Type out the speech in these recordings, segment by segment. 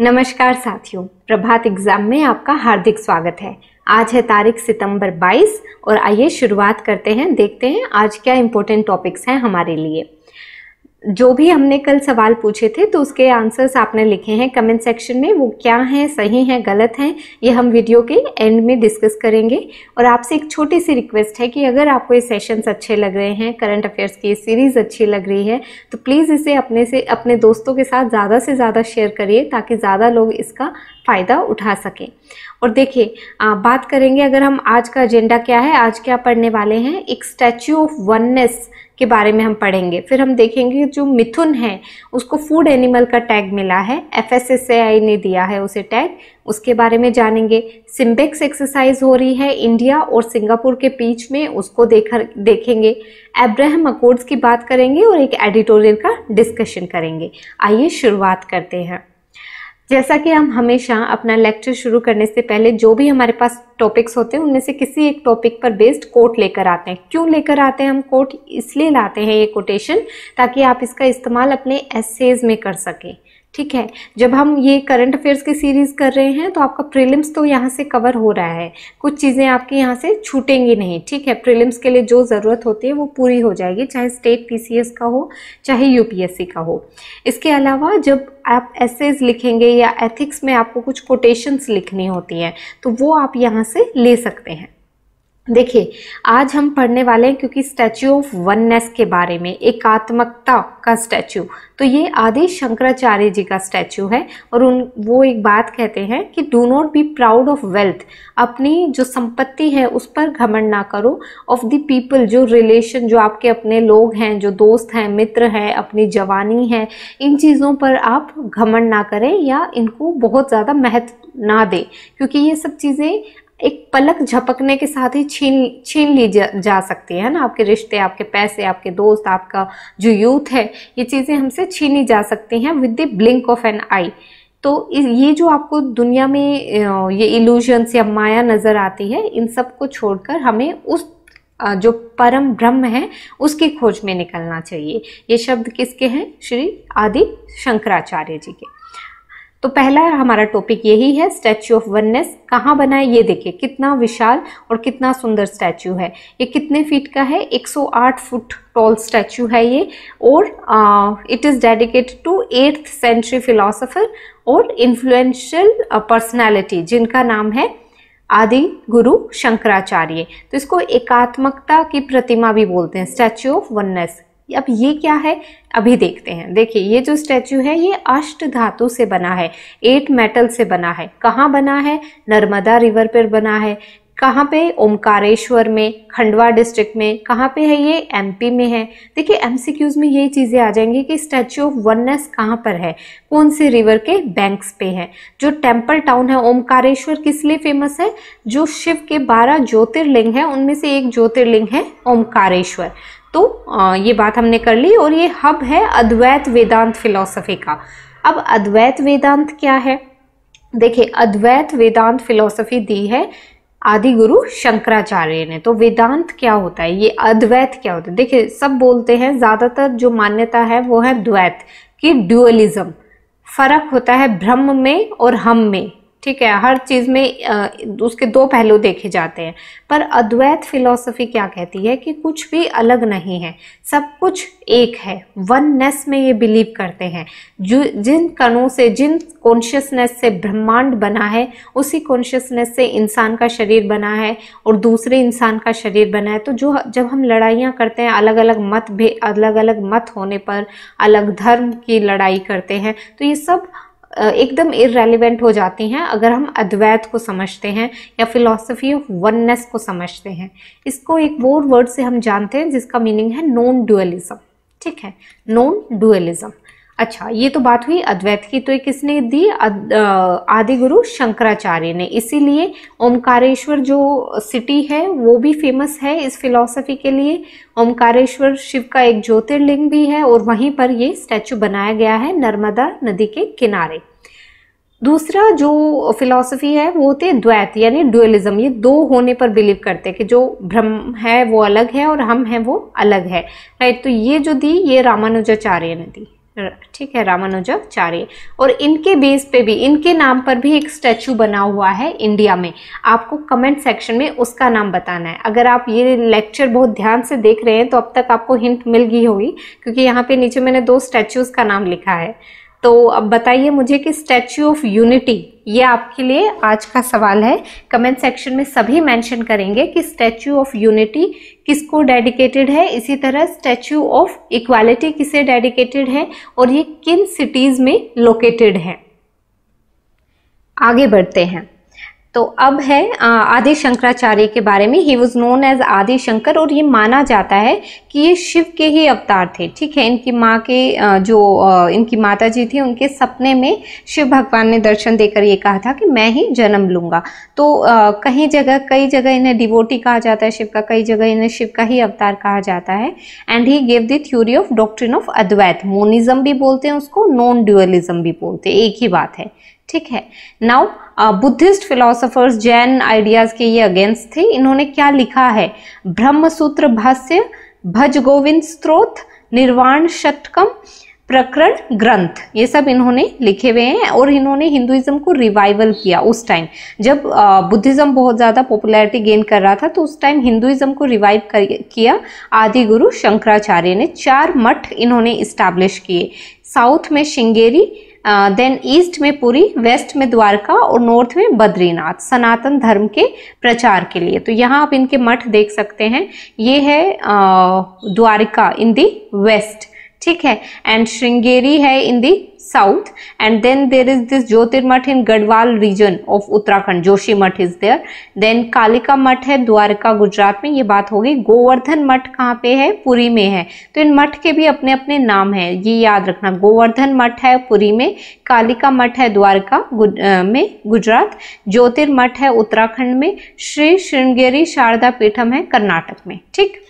नमस्कार साथियों प्रभात एग्जाम में आपका हार्दिक स्वागत है आज है तारीख सितंबर 22 और आइए शुरुआत करते हैं देखते हैं आज क्या इम्पोर्टेंट टॉपिक्स हैं हमारे लिए जो भी हमने कल सवाल पूछे थे तो उसके आंसर्स आपने लिखे हैं कमेंट सेक्शन में वो क्या हैं सही हैं गलत हैं ये हम वीडियो के एंड में डिस्कस करेंगे और आपसे एक छोटी सी रिक्वेस्ट है कि अगर आपको ये सेशंस अच्छे लग रहे हैं करंट अफेयर्स की सीरीज़ अच्छी लग रही है तो प्लीज़ इसे अपने से अपने दोस्तों के साथ ज़्यादा से ज़्यादा शेयर करिए ताकि ज़्यादा लोग इसका फ़ायदा उठा सकें और देखिए बात करेंगे अगर हम आज का एजेंडा क्या है आज क्या पढ़ने वाले हैं एक स्टैच्यू ऑफ वननेस के बारे में हम पढ़ेंगे फिर हम देखेंगे जो मिथुन है उसको फूड एनिमल का टैग मिला है एफ ने दिया है उसे टैग उसके बारे में जानेंगे सिम्बेक्स एक्सरसाइज हो रही है इंडिया और सिंगापुर के बीच में उसको देख देखेंगे एब्राहम अकोर्ड्स की बात करेंगे और एक एडिटोरियल का डिस्कशन करेंगे आइए शुरुआत करते हैं जैसा कि हम हमेशा अपना लेक्चर शुरू करने से पहले जो भी हमारे पास टॉपिक्स होते हैं उनमें से किसी एक टॉपिक पर बेस्ड कोट लेकर आते हैं क्यों लेकर आते हैं हम कोट इसलिए लाते हैं ये कोटेशन ताकि आप इसका इस्तेमाल अपने एसेज में कर सकें ठीक है जब हम ये करंट अफेयर्स की सीरीज़ कर रहे हैं तो आपका प्रीलिम्स तो यहाँ से कवर हो रहा है कुछ चीज़ें आपके यहाँ से छूटेंगी नहीं ठीक है प्रीलिम्स के लिए जो ज़रूरत होती है वो पूरी हो जाएगी चाहे स्टेट पीसीएस का हो चाहे यूपीएससी का हो इसके अलावा जब आप एसेज लिखेंगे या एथिक्स में आपको कुछ कोटेशंस लिखनी होती हैं तो वो आप यहाँ से ले सकते हैं देखिए आज हम पढ़ने वाले हैं क्योंकि स्टैच्यू ऑफ वननेस के बारे में एकात्मकता का स्टैच्यू तो ये आदि शंकराचार्य जी का स्टैच्यू है और उन वो एक बात कहते हैं कि do not be proud of wealth अपनी जो संपत्ति है उस पर घमंड ना करो ऑफ द पीपल जो रिलेशन जो आपके अपने लोग हैं जो दोस्त हैं मित्र हैं अपनी जवानी है इन चीज़ों पर आप घमंड ना करें या इनको बहुत ज़्यादा महत्व ना दें क्योंकि ये सब चीज़ें एक पलक झपकने के साथ ही छीन छीन ली जा, जा सकती है ना आपके रिश्ते आपके पैसे आपके दोस्त आपका जो यूथ है ये चीज़ें हमसे छीनी जा सकती हैं with the blink of an eye तो ये जो आपको दुनिया में ये इल्यूजन्स या माया नज़र आती है इन सब को छोड़कर हमें उस जो परम ब्रह्म है उसकी खोज में निकलना चाहिए ये शब्द किसके हैं श्री आदि शंकराचार्य जी के तो पहला हमारा टॉपिक यही है स्टैच्यू ऑफ वननेस कहाँ बना है ये देखिए कितना विशाल और कितना सुंदर स्टैच्यू है ये कितने फीट का है 108 फुट टॉल स्टैच्यू है ये और it is dedicated to eighth century philosopher और इन्फ्लुएंशियल पर्सनैलिटी uh, जिनका नाम है आदि गुरु शंकराचार्य तो इसको एकात्मकता की प्रतिमा भी बोलते हैं स्टैच्यू ऑफ वननेस अब ये क्या है अभी देखते हैं देखिए ये जो स्टैचू है ये अष्ट धातु से बना है एट मेटल से बना है कहाँ बना है नर्मदा रिवर पर बना है कहाँ पे ओमकारेश्वर में खंडवा डिस्ट्रिक्ट में कहाँ पे है ये एमपी में है देखिए एमसीक्यूज में ये चीज़ें आ जाएंगी कि स्टैचू ऑफ वननेस कहाँ पर है कौन से रिवर के बैंक्स पे है जो टेम्पल टाउन है ओमकारेश्वर किस लिए फेमस है जो शिव के बारह ज्योतिर्लिंग है उनमें से एक ज्योतिर्लिंग है ओमकारेश्वर तो ये बात हमने कर ली और ये हब है अद्वैत वेदांत फिलोसफी का अब अद्वैत वेदांत क्या है देखिए अद्वैत वेदांत फिलोसफी दी है आदि गुरु शंकराचार्य ने तो वेदांत क्या होता है ये अद्वैत क्या होता है देखिए सब बोलते हैं ज़्यादातर जो मान्यता है वो है द्वैत कि ड्यूअलिज्म फर्क होता है ब्रह्म में और हम में ठीक है हर चीज़ में उसके दो पहलू देखे जाते हैं पर अद्वैत फिलॉसफी क्या कहती है कि कुछ भी अलग नहीं है सब कुछ एक है वननेस में ये बिलीव करते हैं जो जिन कणों से जिन कॉन्शियसनेस से ब्रह्मांड बना है उसी कॉन्शियसनेस से इंसान का शरीर बना है और दूसरे इंसान का शरीर बना है तो जो जब हम लड़ाइयाँ करते हैं अलग अलग मत भे अलग अलग मत होने पर अलग धर्म की लड़ाई करते हैं तो ये सब एकदम इरेलीवेंट हो जाती हैं अगर हम अद्वैत को समझते हैं या फिलॉसफी ऑफ वननेस को समझते हैं इसको एक वो वर्ड से हम जानते हैं जिसका मीनिंग है नॉन डुअलिज्म ठीक है नॉन डुअलिज्म अच्छा ये तो बात हुई अद्वैत की तो किसने दी आदि गुरु शंकराचार्य ने इसीलिए ओमकारेश्वर जो सिटी है वो भी फेमस है इस फिलॉसफी के लिए ओमकारेश्वर शिव का एक ज्योतिर्लिंग भी है और वहीं पर ये स्टैचू बनाया गया है नर्मदा नदी के किनारे दूसरा जो फिलॉसफी है वो थे द्वैत यानी डुअलिज्म ये दो होने पर बिलीव करते हैं कि जो ब्रह्म है वो अलग है और हम हैं वो अलग है राइट तो ये जो दी ये रामानुजाचार्य ने दी ठीक है रामानुजाचार्य और इनके बेस पे भी इनके नाम पर भी एक स्टैचू बना हुआ है इंडिया में आपको कमेंट सेक्शन में उसका नाम बताना है अगर आप ये लेक्चर बहुत ध्यान से देख रहे हैं तो अब तक आपको हिंट मिल गई होगी क्योंकि यहाँ पे नीचे मैंने दो स्टैचूज़ का नाम लिखा है तो अब बताइए मुझे कि स्टैच्यू ऑफ यूनिटी ये आपके लिए आज का सवाल है कमेंट सेक्शन में सभी मेंशन करेंगे कि स्टैच्यू ऑफ यूनिटी किसको डेडिकेटेड है इसी तरह स्टैच्यू ऑफ इक्वालिटी किसे डेडिकेटेड है और ये किन सिटीज़ में लोकेटेड है आगे बढ़ते हैं तो अब है आदि शंकराचार्य के बारे में ही वॉज नोन एज आदि शंकर और ये माना जाता है कि ये शिव के ही अवतार थे ठीक है इनकी माँ के जो इनकी माता जी थी उनके सपने में शिव भगवान ने दर्शन देकर ये कहा था कि मैं ही जन्म लूँगा तो कहीं जगह कई जगह इन्हें डिवोटी कहा जाता है शिव का कई जगह इन्हें शिव का ही अवतार कहा जाता है and he gave the theory of doctrine of Advaita monism भी बोलते हैं उसको नॉन ड्यूअलिज्म भी बोलते हैं एक ही बात है ठीक है now Buddhist philosophers Jain ideas के ये अगेंस्ट थे इन्होंने क्या लिखा है ब्रह्म सूत्र भाष्य भज गोविंद स्त्रोत निर्वाण षटकम प्रकरण ग्रंथ ये सब इन्होंने लिखे हुए हैं और इन्होंने हिंदुइज्म को रिवाइवल किया उस टाइम जब बुद्धिज्म uh, बहुत ज़्यादा पॉपुलैरिटी गेन कर रहा था तो उस टाइम हिंदुइज्म को रिवाइव कर किया आदि गुरु शंकराचार्य ने चार मठ इन्होंने इस्टेब्लिश किए साउथ में शिंगेरी देन ईस्ट में पुरी वेस्ट में द्वारका और नॉर्थ में बद्रीनाथ सनातन धर्म के प्रचार के लिए तो यहाँ आप इनके मठ देख सकते हैं ये है द्वारका इन दी वेस्ट ठीक है एंड श्रृंगेरी है in the south and then there is this Jyotirmath in Garhwal region of Uttarakhand Joshimath is there then Kalika मठ है द्वारका गुजरात में ये बात हो गई गोवर्धन मठ कहाँ पे है पुरी में है तो इन मठ के भी अपने अपने नाम है ये याद रखना गोवर्धन मठ है पुरी में कालिका मठ है द्वारका गु, में गुजरात ज्योतिर्मठ है उत्तराखंड में श्री श्रृंगेरी शारदा पीठम है कर्नाटक में ठीक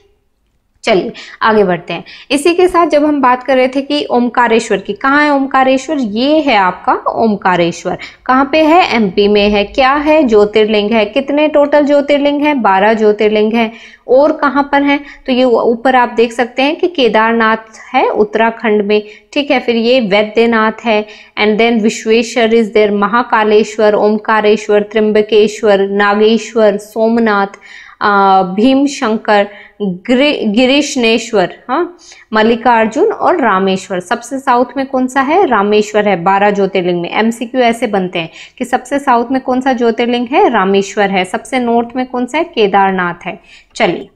चलिए आगे बढ़ते हैं इसी के साथ जब हम बात कर रहे थे कि ओमकारेश्वर की कहाँ है ओमकारेश्वर ये है आपका ओमकारेश्वर कहाँ पे है एमपी में है क्या है ज्योतिर्लिंग है कितने टोटल ज्योतिर्लिंग है बारह ज्योतिर्लिंग है और कहाँ पर है तो ये ऊपर आप देख सकते हैं कि केदारनाथ है उत्तराखंड में ठीक है फिर ये वैद्यनाथ है and then Vishweshwar is there Mahakaleshwar Omkareshwar Trimbakeshwar Nageshwar Somnath Bhimashankar Grishneshwar हाँ मल्लिकार्जुन और रामेश्वर सबसे साउथ में कौन सा है रामेश्वर है बारह ज्योतिर्लिंग में एमसीक्यू ऐसे बनते हैं कि सबसे साउथ में कौन सा ज्योतिर्लिंग है रामेश्वर है सबसे नॉर्थ में कौन सा है केदारनाथ है चलिए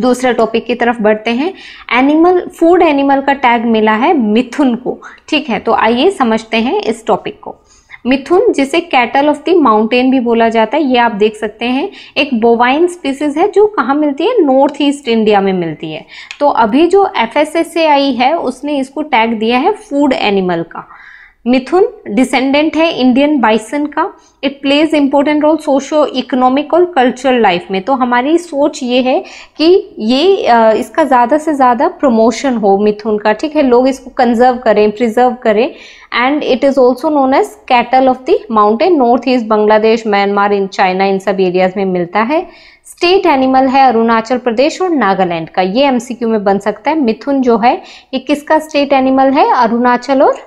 दूसरे टॉपिक की तरफ बढ़ते हैं एनिमल फूड एनिमल का टैग मिला है मिथुन को ठीक है तो आइए समझते हैं इस टॉपिक को मिथुन जिसे कैटल ऑफ द माउंटेन भी बोला जाता है ये आप देख सकते हैं एक बोवाइन स्पीसीज है जो कहाँ मिलती है नॉर्थ ईस्ट इंडिया में मिलती है तो अभी जो एफ आई है उसने इसको टैग दिया है फूड एनिमल का मिथुन डिसेंडेंट है इंडियन बाइसन का it plays important role socio economic और कल्चरल लाइफ में तो हमारी सोच ये है कि ये इसका ज़्यादा से ज़्यादा प्रमोशन हो मिथुन का ठीक है लोग इसको कंजर्व करें प्रिजर्व करें and it is also known as cattle of the mountain north east Bangladesh Myanmar in China in सब एरियाज में मिलता है स्टेट एनिमल है अरुणाचल प्रदेश और नागालैंड का ये एमसीक्यू में बन सकता है मिथुन जो है ये किसका स्टेट एनिमल है अरुणाचल और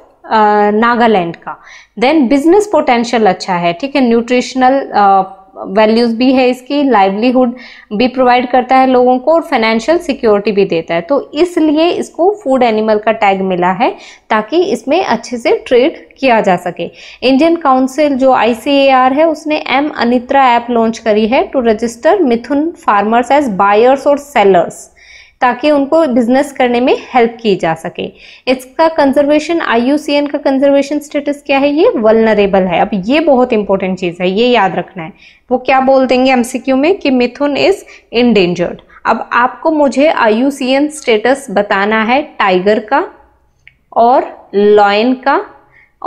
नागालैंड का देन बिजनेस पोटेंशियल अच्छा है ठीक है न्यूट्रिशनल वैल्यूज़ भी है इसकी लाइवलीहुड भी प्रोवाइड करता है लोगों को और फाइनेंशियल सिक्योरिटी भी देता है तो इसलिए इसको फूड एनिमल का टैग मिला है ताकि इसमें अच्छे से ट्रेड किया जा सके इंडियन काउंसिल जो आई है उसने एम अनित्रा ऐप लॉन्च करी है to register mithun farmers as buyers और सेलर्स ताकि उनको बिजनेस करने में हेल्प की जा सके इसका कंजर्वेशन आई का कंजर्वेशन स्टेटस क्या है ये वलनरेबल है अब ये बहुत इंपॉर्टेंट चीज़ है ये याद रखना है वो क्या बोल देंगे एमसीक्यू में कि मिथुन इज इनडेंजर्ड अब आपको मुझे आई स्टेटस बताना है टाइगर का और लॉयन का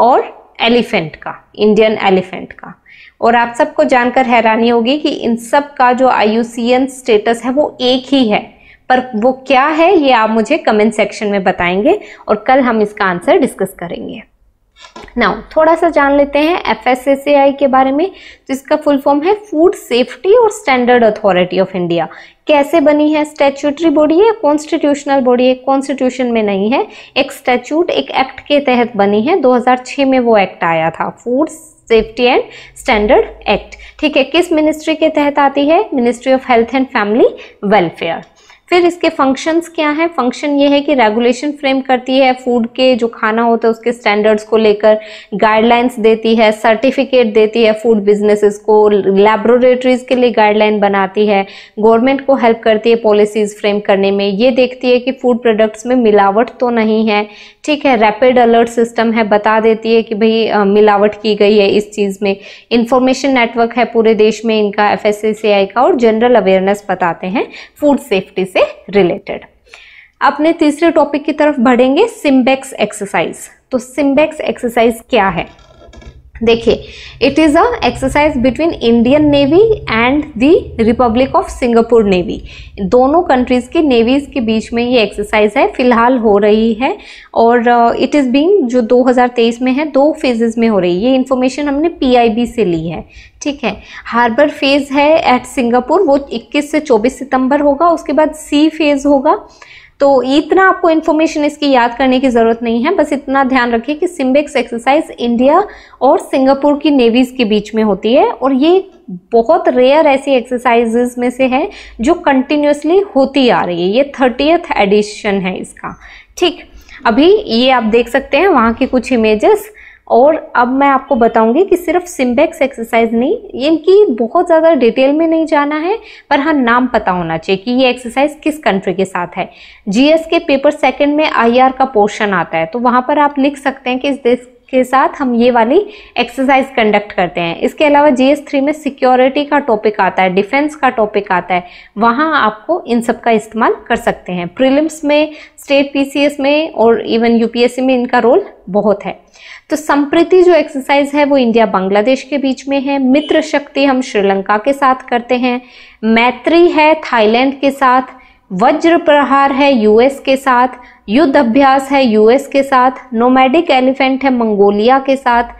और एलिफेंट का इंडियन एलिफेंट का और आप सबको जानकर हैरानी होगी कि इन सब का जो आई स्टेटस है वो एक ही है पर वो क्या है ये आप मुझे कमेंट सेक्शन में बताएंगे और कल हम इसका आंसर डिस्कस करेंगे नाउ थोड़ा सा जान लेते हैं एफ के बारे में तो इसका फुल फॉर्म है फूड सेफ्टी और स्टैंडर्ड अथॉरिटी ऑफ इंडिया कैसे बनी है स्टैच्यूटरी बॉडी है कॉन्स्टिट्यूशनल बॉडी है कॉन्स्टिट्यूशन में नहीं है एक स्टैच्यूट एक एक्ट के तहत बनी है 2006 में वो एक्ट आया था food safety and standard act ठीक है किस मिनिस्ट्री के तहत आती है ministry of health and family welfare फिर इसके फंक्शंस क्या हैं फंक्शन ये है कि रेगुलेशन फ्रेम करती है फूड के जो खाना होता है उसके स्टैंडर्ड्स को लेकर गाइडलाइंस देती है सर्टिफिकेट देती है फूड बिजनेसेस को लेबोरेटरीज के लिए गाइडलाइन बनाती है गवर्नमेंट को हेल्प करती है पॉलिसीज फ्रेम करने में ये देखती है कि फूड प्रोडक्ट्स में मिलावट तो नहीं है ठीक है रैपिड अलर्ट सिस्टम है बता देती है कि भाई मिलावट की गई है इस चीज़ में इंफॉर्मेशन नेटवर्क है पूरे देश में इनका एफ का और जनरल अवेयरनेस बताते हैं फूड सेफ्टी से रिलेटेड अपने तीसरे टॉपिक की तरफ बढ़ेंगे सिम्बेक्स एक्सरसाइज तो सिम्बेक्स एक्सरसाइज क्या है देखिए it is a exercise between Indian navy and the republic of Singapore navy दोनों कंट्रीज़ की नेवीज़ के बीच में ये एक्सरसाइज है फिलहाल हो रही है और इट इज़ बीइंग जो 2023 में है दो फेजेस में हो रही है ये इन्फॉर्मेशन हमने पीआईबी से ली है ठीक है हार्बर फेज़ है एट सिंगापुर वो 21 से 24 सितंबर होगा उसके बाद सी फेज़ होगा तो इतना आपको इन्फॉर्मेशन इसकी याद करने की ज़रूरत नहीं है बस इतना ध्यान रखिए कि सिम्बेक्स एक्सरसाइज इंडिया और सिंगापुर की नेवीज़ के बीच में होती है और ये बहुत रेयर ऐसी एक्सरसाइजेज में से है जो कंटिन्यूसली होती आ रही है ये थर्टीथ एडिशन है इसका ठीक अभी ये आप देख सकते हैं वहाँ की कुछ इमेजेस और अब मैं आपको बताऊंगी कि सिर्फ सिम्बेक्स एक्सरसाइज नहीं इनकी बहुत ज़्यादा डिटेल में नहीं जाना है पर हाँ नाम पता होना चाहिए कि ये एक्सरसाइज किस कंट्री के साथ है जीएस के पेपर सेकंड में आईआर का पोर्शन आता है तो वहाँ पर आप लिख सकते हैं कि इस देश के साथ हम ये वाली एक्सरसाइज कंडक्ट करते हैं इसके अलावा जीएस थ्री में सिक्योरिटी का टॉपिक आता है डिफेंस का टॉपिक आता है वहाँ आपको इन सब का इस्तेमाल कर सकते हैं प्रीलिम्स में स्टेट पीसीएस में और इवन यूपीएससी में इनका रोल बहुत है तो संप्रति जो एक्सरसाइज है वो इंडिया बांग्लादेश के बीच में है मित्र शक्ति हम श्रीलंका के साथ करते हैं मैत्री है थाईलैंड के साथ वज्र प्रहार है यूएस के साथ युद्ध अभ्यास है यूएस के साथ नोमैडिक एलिफेंट है मंगोलिया के साथ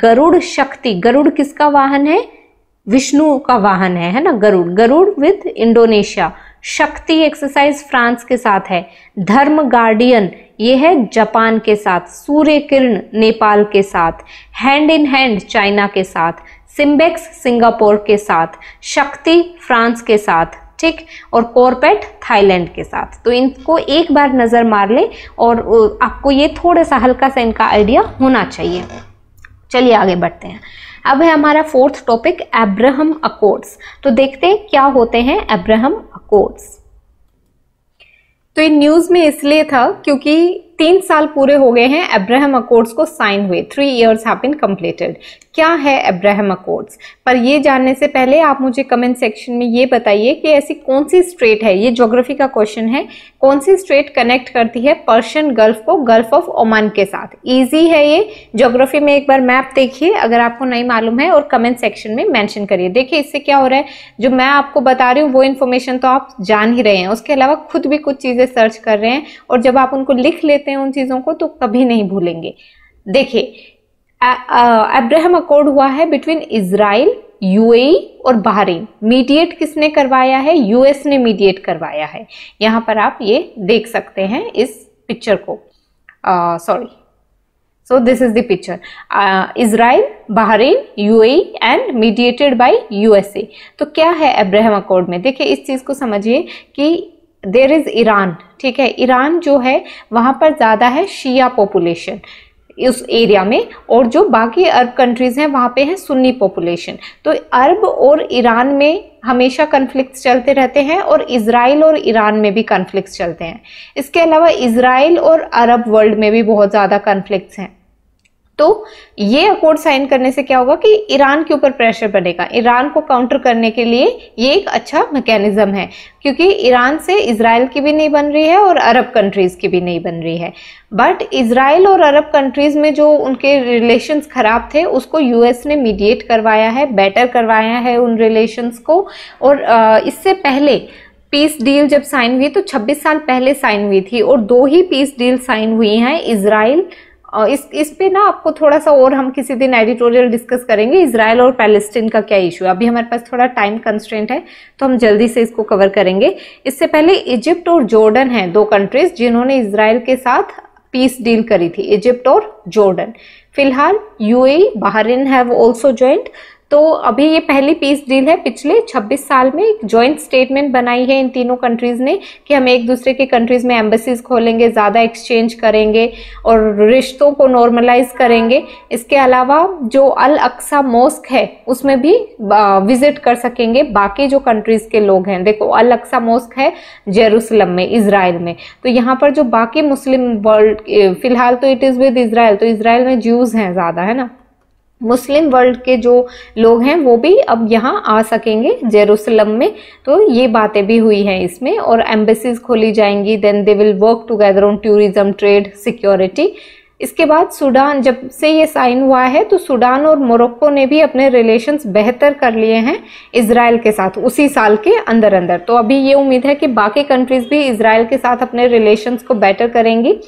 गरुड़ शक्ति गरुड़ किसका वाहन है विष्णु का वाहन है है ना Garuda Garuda with Indonesia Shakti exercise France के साथ है धर्म गार्डियन ये है जापान के साथ सूर्य किरण नेपाल के साथ हैंड इन हैंड चाइना के साथ सिम्बेक्स सिंगापुर के साथ शक्ति फ्रांस के साथ ठीक और कॉरपेट थाईलैंड के साथ तो इनको एक बार नज़र मार लें और आपको ये थोड़ा सा हल्का सा इनका आइडिया होना चाहिए चलिए आगे बढ़ते हैं अब है हमारा फोर्थ टॉपिक एब्राहम अकोर्ड्स तो देखते हैं क्या होते हैं एब्राहम अकोर्ड्स तो ये न्यूज़ में इसलिए था क्योंकि तीन साल पूरे हो गए हैं एब्राहम अकोर्ड्स को साइन हुए three years have been completed क्या है अब्राहम अकोर्ड्स पर ये जानने से पहले आप मुझे कमेंट सेक्शन में ये बताइए कि ऐसी कौन सी स्ट्रेट है ये ज्योग्राफी का क्वेश्चन है कौन सी स्ट्रेट कनेक्ट करती है पर्शियन गल्फ को गल्फ ऑफ ओमान के साथ ईजी है ये ज्योग्राफी में एक बार मैप देखिए अगर आपको नहीं मालूम है और कमेंट सेक्शन में मैंशन करिए देखिए इससे क्या हो रहा है जो मैं आपको बता रही हूँ वो इन्फॉर्मेशन तो आप जान ही रहे हैं उसके अलावा खुद भी कुछ चीज़ें सर्च कर रहे हैं और जब आप उनको लिख लेते हैं उन चीज़ों को तो कभी नहीं भूलेंगे देखिए अब्राहम अकॉर्ड हुआ है बिटवीन इसराइल यूएई और बहरीन मीडिएट किसने करवाया है यूएस ने मीडिएट करवाया है यहाँ पर आप ये देख सकते हैं इस पिक्चर को sorry so this is the picture uh, israel bahrain uae and mediated तो क्या है अब्राहम अकॉर्ड में देखिए इस चीज को समझिए कि देर इज ईरान ठीक है ईरान जो है वहां पर ज्यादा है शिया पॉपुलेशन इस एरिया में और जो बाकी अरब कंट्रीज़ हैं वहाँ पे है सुन्नी पॉपुलेशन तो अरब और ईरान में हमेशा कन्फ्लिक्ट चलते रहते हैं और इसराइल और ईरान में भी कन्फ्लिक्ट चलते हैं इसके अलावा इसराइल और अरब वर्ल्ड में भी बहुत ज़्यादा कन्फ्लिक्ट हैं तो ये अकॉर्ड साइन करने से क्या होगा कि ईरान के ऊपर प्रेशर बनेगा ईरान को काउंटर करने के लिए ये एक अच्छा मैकेनिज्म है क्योंकि ईरान से इसराइल की भी नहीं बन रही है और अरब कंट्रीज़ की भी नहीं बन रही है बट इसराइल और अरब कंट्रीज़ में जो उनके रिलेशंस ख़राब थे उसको यूएस ने मीडिएट करवाया है बेटर करवाया है उन रिलेशंस को और इससे पहले पीस डील जब साइन हुई तो 26 साल पहले साइन हुई थी और दो ही पीस डील साइन हुई हैं इसराइल इस इस पे ना आपको थोड़ा सा और हम किसी दिन एडिटोरियल डिस्कस करेंगे इसराइल और पैलेस्टीन का क्या इशू है अभी हमारे पास थोड़ा टाइम कंस्टेंट है तो हम जल्दी से इसको कवर करेंगे इससे पहले इजिप्ट और जॉर्डन हैं दो कंट्रीज जिन्होंने इसराइल के साथ पीस डील करी थी इजिप्ट और जॉर्डन फिलहाल UAE Bahrain have also joint तो अभी ये पहली पीस डील है पिछले 26 साल में एक ज्वाइंट स्टेटमेंट बनाई है इन तीनों कंट्रीज़ ने कि हम एक दूसरे के कंट्रीज़ में एम्बेसीज खोलेंगे ज़्यादा एक्सचेंज करेंगे और रिश्तों को नॉर्मलाइज करेंगे इसके अलावा जो अल अक्सा मोस्क है उसमें भी विजिट कर सकेंगे बाकी जो कंट्रीज़ के लोग हैं देखो अल अक्सा मोस्क है जेरूसलम में इसराइल में तो यहाँ पर जो बाकी मुस्लिम वर्ल्ड फिलहाल तो इट इज़ विद इसराइल तो इसराइल में ज्यूज़ हैं ज़्यादा है ना मुस्लिम वर्ल्ड के जो लोग हैं वो भी अब यहाँ आ सकेंगे जेरूसलम में तो ये बातें भी हुई हैं इसमें और एम्बेसीज खोली जाएंगी then they will work together on tourism trade security इसके बाद सूडान जब से ये साइन हुआ है तो सूडान और मोरक्को ने भी अपने रिलेशंस बेहतर कर लिए हैं इसराइल के साथ उसी साल के अंदर अंदर तो अभी ये उम्मीद है कि बाकी कंट्रीज भी इसराइल के साथ अपने रिलेशंस को बेटर करेंगी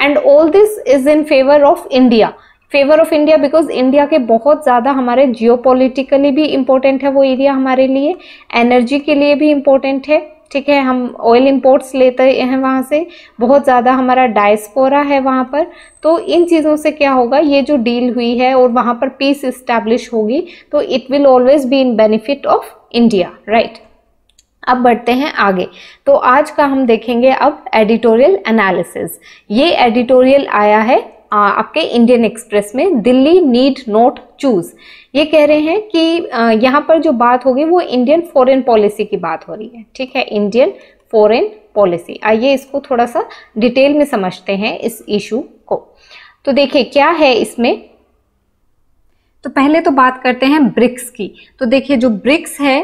and all this is in favour of India favour of India because India के बहुत ज़्यादा हमारे जियोपॉलिटिकली भी इम्पोर्टेंट है वो एरिया हमारे लिए एनर्जी के लिए भी इम्पोर्टेंट है ठीक है हम ऑयल इंपोर्ट्स लेते हैं वहाँ से बहुत ज़्यादा हमारा डायस्पोरा है वहाँ पर तो इन चीज़ों से क्या होगा ये जो डील हुई है और वहाँ पर पीस इस्टेब्लिश होगी तो it will always be in benefit of India right अब बढ़ते हैं आगे तो आज का हम देखेंगे अब एडिटोरियल एनालिसिस ये एडिटोरियल आया है आपके इंडियन एक्सप्रेस में दिल्ली नीड नोट चूज ये कह रहे हैं कि यहाँ पर जो बात होगी वो इंडियन फॉरेन पॉलिसी की बात हो रही है ठीक है इंडियन फॉरेन पॉलिसी आइए इसको थोड़ा सा डिटेल में समझते हैं इस इशू को तो देखिए क्या है इसमें तो पहले तो बात करते हैं ब्रिक्स की तो देखिए जो ब्रिक्स है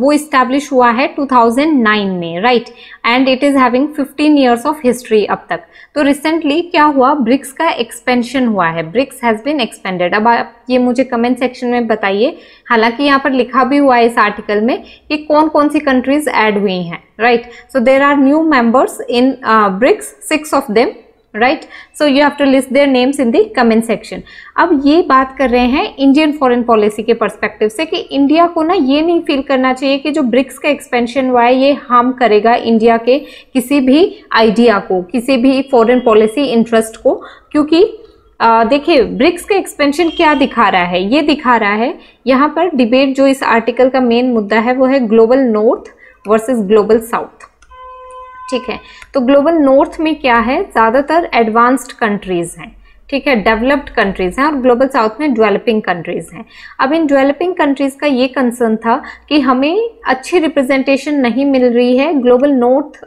वो इस्टेब्लिश हुआ है 2009 में right and it is having 15 years of history अब तक तो रिसेंटली क्या हुआ ब्रिक्स का एक्सपेंशन हुआ है ब्रिक्स हैज़ बीन एक्सपेंडेड अब आप ये मुझे कमेंट सेक्शन में बताइए हालांकि यहाँ पर लिखा भी हुआ है इस आर्टिकल में कि कौन कौन सी कंट्रीज एड हुई हैं right so there are new members in BRICS six of them right so you have to list their names in the comment section अब ये बात कर रहे हैं इंडियन फॉरेन पॉलिसी के पर्सपेक्टिव से कि इंडिया को ना ये नहीं फील करना चाहिए कि जो ब्रिक्स का एक्सपेंशन हुआ है ये हार्म करेगा इंडिया के किसी भी आइडिया को किसी भी फॉरेन पॉलिसी इंटरेस्ट को क्योंकि देखिए ब्रिक्स का एक्सपेंशन क्या दिखा रहा है ये दिखा रहा है यहाँ पर डिबेट जो इस आर्टिकल का मेन मुद्दा है वो है global north versus global south ठीक है तो ग्लोबल नॉर्थ में क्या है ज़्यादातर एडवांस्ड कंट्रीज़ हैं ठीक है डेवलप्ड कंट्रीज़ हैं और ग्लोबल साउथ में डेवलपिंग कंट्रीज़ हैं अब इन डेवलपिंग कंट्रीज़ का ये कंसर्न था कि हमें अच्छी रिप्रेजेंटेशन नहीं मिल रही है ग्लोबल नॉर्थ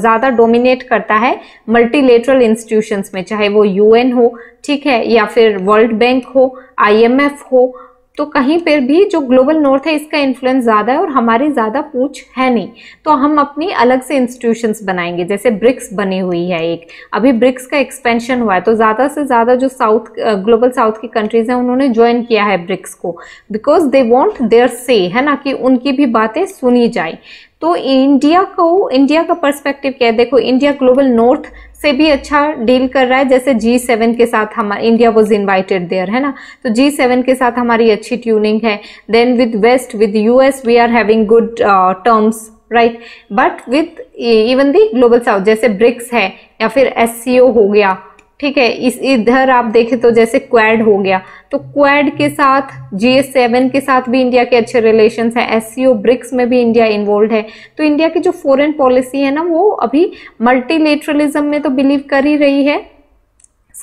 ज़्यादा डोमिनेट करता है मल्टीलेटरल इंस्टीट्यूशंस में चाहे वो यूएन हो ठीक है या फिर वर्ल्ड बैंक हो आईएमएफ हो तो कहीं पर भी जो ग्लोबल नॉर्थ है इसका इन्फ्लुएंस ज़्यादा है और हमारी ज़्यादा पूछ है नहीं तो हम अपनी अलग से इंस्टीट्यूशंस बनाएंगे जैसे ब्रिक्स बनी हुई है एक अभी ब्रिक्स का एक्सपेंशन हुआ है तो ज़्यादा से ज़्यादा जो साउथ ग्लोबल साउथ की कंट्रीज़ हैं उन्होंने ज्वाइन किया है ब्रिक्स को बिकॉज दे वॉन्ट देयर से है ना कि उनकी भी बातें सुनी जाए तो इंडिया को इंडिया का पर्सपेक्टिव क्या है देखो इंडिया ग्लोबल नॉर्थ से भी अच्छा डील कर रहा है जैसे जी सेवन के साथ हमारा इंडिया वॉज इन्वाइटेड देयर है ना तो जी सेवन के साथ हमारी अच्छी ट्यूनिंग है then with west with US we are having good terms right but with even the global south जैसे ब्रिक्स है या फिर एस हो गया ठीक है इस इधर आप देखें तो जैसे क्वैड हो गया तो क्वैड के साथ जी सेवन के साथ भी इंडिया के अच्छे रिलेशन है एस ब्रिक्स में भी इंडिया इन्वॉल्व है तो इंडिया की जो फॉरेन पॉलिसी है ना वो अभी मल्टीलेटरलिज्म में तो बिलीव कर ही रही है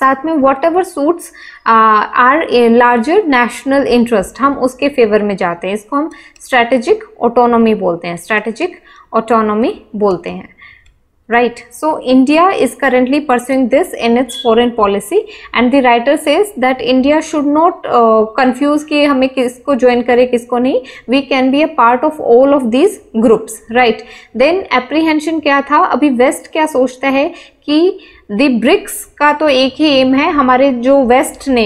साथ में whatever suits are larger national interest हम उसके फेवर में जाते हैं इसको हम स्ट्रैटेजिक ऑटोनॉमी बोलते हैं स्ट्रैटेजिक ऑटोनॉमी बोलते हैं right so india is currently pursuing this in its foreign policy and the writer says that india should not uh, confuse ki hame kisko join kare kisko nahi we can be a part of all of these groups right then apprehension kya tha abhi west kya sochta hai कि the BRICS का तो एक ही M है हमारे जो waste ने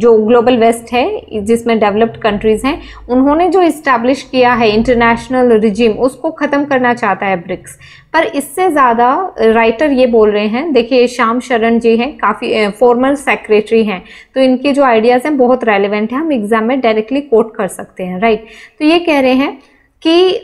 जो global waste है जिसमें डेवलप्ड कंट्रीज़ हैं उन्होंने जो इस्टेब्लिश किया है इंटरनेशनल रिजिम उसको ख़त्म करना चाहता है ब्रिक्स पर इससे ज़्यादा राइटर ये बोल रहे हैं देखिए श्याम शरण जी हैं काफ़ी फॉर्मल सेक्रेटरी हैं तो इनके जो आइडियाज़ हैं बहुत रेलिवेंट हैं हम एग्ज़ाम में डायरेक्टली कोट कर सकते हैं राइट तो ये कह रहे हैं कि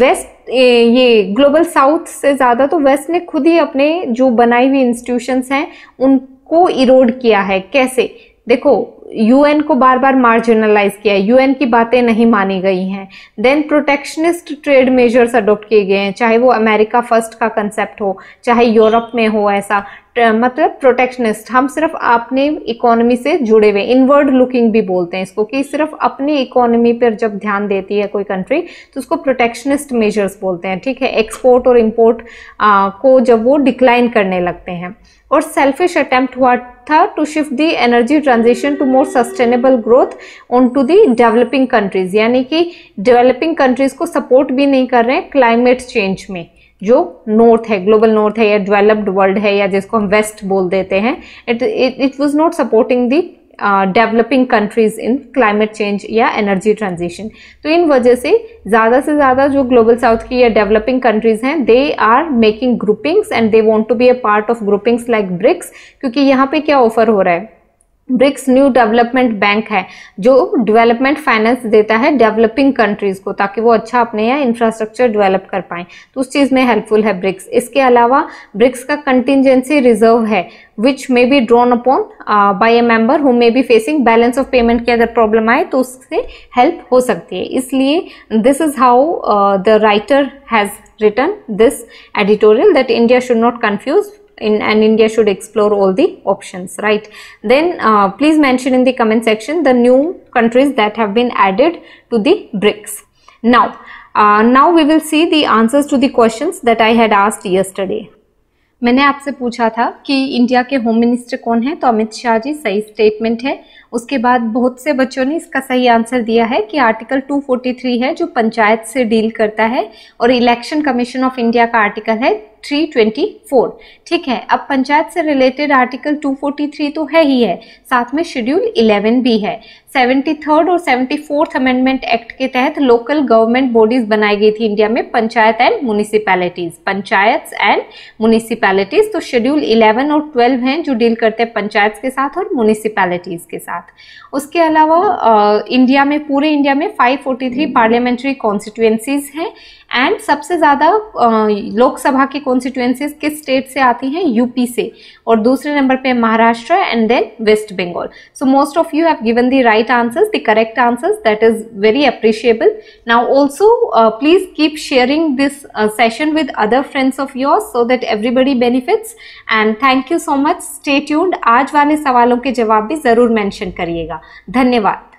वेस्ट ये ग्लोबल साउथ से ज़्यादा तो वेस्ट ने खुद ही अपने जो बनाई हुई इंस्टीट्यूशंस हैं उनको इरोड किया है कैसे देखो यूएन को बार बार मार्जिनलाइज किया है यूएन की बातें नहीं मानी गई हैं then protectionist trade measures adopt किए गए हैं चाहे वो अमेरिका फर्स्ट का कंसेप्ट हो चाहे यूरोप में हो ऐसा मतलब प्रोटेक्शनिस्ट हम सिर्फ अपने इकोनॉमी से जुड़े हुए इनवर्ड लुकिंग भी बोलते हैं इसको कि सिर्फ अपनी इकोनॉमी पर जब ध्यान देती है कोई कंट्री तो उसको प्रोटेक्शनिस्ट मेजर्स बोलते हैं ठीक है एक्सपोर्ट और इम्पोर्ट को जब वो डिक्लाइन करने लगते हैं और सेल्फिश अटेम्प्ट हुआ था to shift the energy transition to more sustainable growth on to the developing countries यानी कि डेवलपिंग कंट्रीज को सपोर्ट भी नहीं कर रहे हैं क्लाइमेट चेंज में जो नॉर्थ है ग्लोबल नॉर्थ है या डेवलप्ड वर्ल्ड है या जिसको हम वेस्ट बोल देते हैं it it was not supporting the developing countries in climate change या एनर्जी ट्रांजिशन तो इन वजह से ज़्यादा से ज़्यादा जो ग्लोबल साउथ की या डेवलपिंग कंट्रीज़ हैं they are making groupings and they want to be a part of groupings like BRICS क्योंकि यहाँ पे क्या ऑफर हो रहा है ब्रिक्स न्यू डेवलपमेंट बैंक है जो डेवलपमेंट फाइनेंस देता है डेवलपिंग कंट्रीज़ को ताकि वो अच्छा अपने यहाँ इंफ्रास्ट्रक्चर डेवलप कर पाए तो उस चीज़ में हेल्पफुल है ब्रिक्स इसके अलावा ब्रिक्स का कंटिजेंसी रिजर्व है which may be drawn upon uh, by a member who may be facing balance of payment की अगर problem आए तो उससे help ho sakti है this is how uh, the writer has written this editorial that India should not confuse in and India should explore all the options right then uh, please mention in the comment section the new countries that have been added to the BRICS now uh, now we will see the answers to the questions that I had asked yesterday मैंने आपसे पूछा था कि India के home minister कौन है तो अमित शाह जी सही स्टेटमेंट है उसके बाद बहुत से बच्चों ने इसका सही आंसर दिया है कि आर्टिकल 243 है जो पंचायत से डील करता है और इलेक्शन कमीशन ऑफ इंडिया का आर्टिकल है 324 ठीक है अब पंचायत से रिलेटेड आर्टिकल 243 तो है ही है साथ में शेड्यूल 11 भी है थर्ड और फोर्थ अमेंडमेंट एक्ट के तहत लोकल गवर्नमेंट बॉडीज बनाई गई थी इंडिया में panchayat and municipalities panchayat and municipalities तो शेड्यूल 11 और 12 हैं जो डील करते हैं पंचायत के साथ और म्यूनिसिपैलिटीज के साथ साथ उसके अलावा इंडिया में पूरे इंडिया में 543 पार्लियामेंट्री कॉन्स्टिट्यूएंसीज हैं एंड सबसे ज़्यादा लोकसभा की कॉन्स्टिट्युएंसीज किस स्टेट से आती हैं यूपी से और दूसरे नंबर पे Maharashtra and then West Bengal so most of you have given the right answers the correct answers that is very appreciable now also please keep sharing this session with other friends of yours so that everybody benefits and thank you so much stay tuned आज वाले सवालों के जवाब भी ज़रूर mention करिएगा धन्यवाद